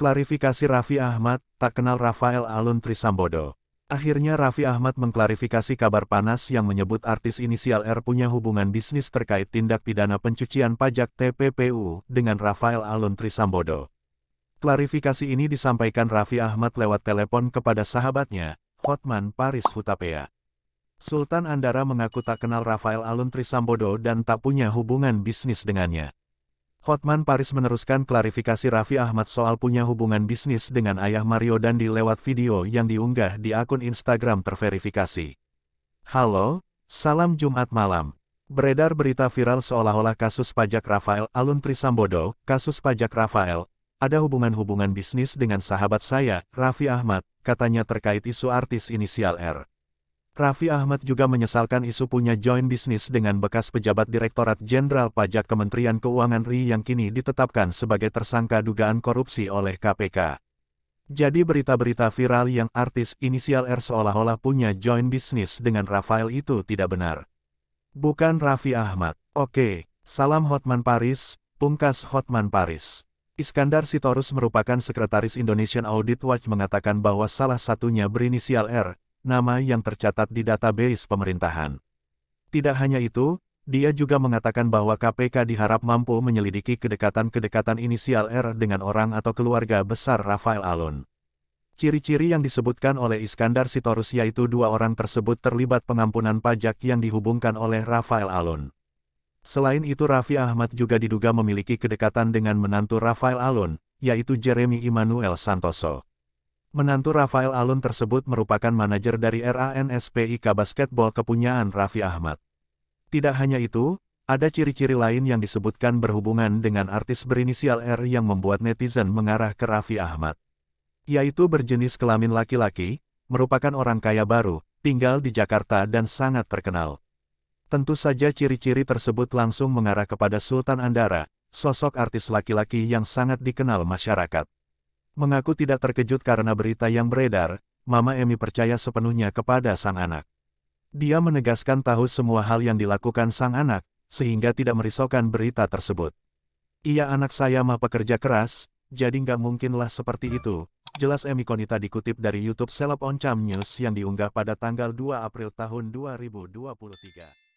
Klarifikasi Raffi Ahmad, tak kenal Rafael Alun Trisambodo. Akhirnya Raffi Ahmad mengklarifikasi kabar panas yang menyebut artis inisial R punya hubungan bisnis terkait tindak pidana pencucian pajak TPPU dengan Rafael Alun Trisambodo. Klarifikasi ini disampaikan Raffi Ahmad lewat telepon kepada sahabatnya, Hotman Paris Hutapea. Sultan Andara mengaku tak kenal Rafael Alun Trisambodo dan tak punya hubungan bisnis dengannya. Hotman Paris meneruskan klarifikasi Raffi Ahmad soal punya hubungan bisnis dengan ayah Mario Dandi lewat video yang diunggah di akun Instagram terverifikasi. Halo, salam Jumat malam. Beredar berita viral seolah-olah kasus pajak Rafael Alun Trisambodo, kasus pajak Rafael, ada hubungan-hubungan bisnis dengan sahabat saya, Raffi Ahmad, katanya terkait isu artis inisial R. Raffi Ahmad juga menyesalkan isu punya joint bisnis dengan bekas pejabat Direktorat Jenderal Pajak Kementerian Keuangan RI yang kini ditetapkan sebagai tersangka dugaan korupsi oleh KPK. Jadi berita-berita viral yang artis inisial R seolah-olah punya joint bisnis dengan Rafael itu tidak benar. Bukan Raffi Ahmad. Oke, salam Hotman Paris, pungkas Hotman Paris. Iskandar Sitorus merupakan sekretaris Indonesian Audit Watch mengatakan bahwa salah satunya berinisial R, nama yang tercatat di database pemerintahan. Tidak hanya itu, dia juga mengatakan bahwa KPK diharap mampu menyelidiki kedekatan-kedekatan inisial R dengan orang atau keluarga besar Rafael Alun. Ciri-ciri yang disebutkan oleh Iskandar Sitorus yaitu dua orang tersebut terlibat pengampunan pajak yang dihubungkan oleh Rafael Alun. Selain itu Raffi Ahmad juga diduga memiliki kedekatan dengan menantu Rafael Alun, yaitu Jeremy Immanuel Santoso. Menantu Rafael Alun tersebut merupakan manajer dari RANSPIK Basketball kepunyaan Raffi Ahmad. Tidak hanya itu, ada ciri-ciri lain yang disebutkan berhubungan dengan artis berinisial R yang membuat netizen mengarah ke Raffi Ahmad. Yaitu berjenis kelamin laki-laki, merupakan orang kaya baru, tinggal di Jakarta dan sangat terkenal. Tentu saja ciri-ciri tersebut langsung mengarah kepada Sultan Andara, sosok artis laki-laki yang sangat dikenal masyarakat. Mengaku tidak terkejut karena berita yang beredar, Mama Emi percaya sepenuhnya kepada sang anak. Dia menegaskan tahu semua hal yang dilakukan sang anak, sehingga tidak merisaukan berita tersebut. Iya anak saya mah pekerja keras, jadi nggak mungkinlah seperti itu. Jelas Emi Konita dikutip dari YouTube On Oncam News yang diunggah pada tanggal 2 April tahun 2023.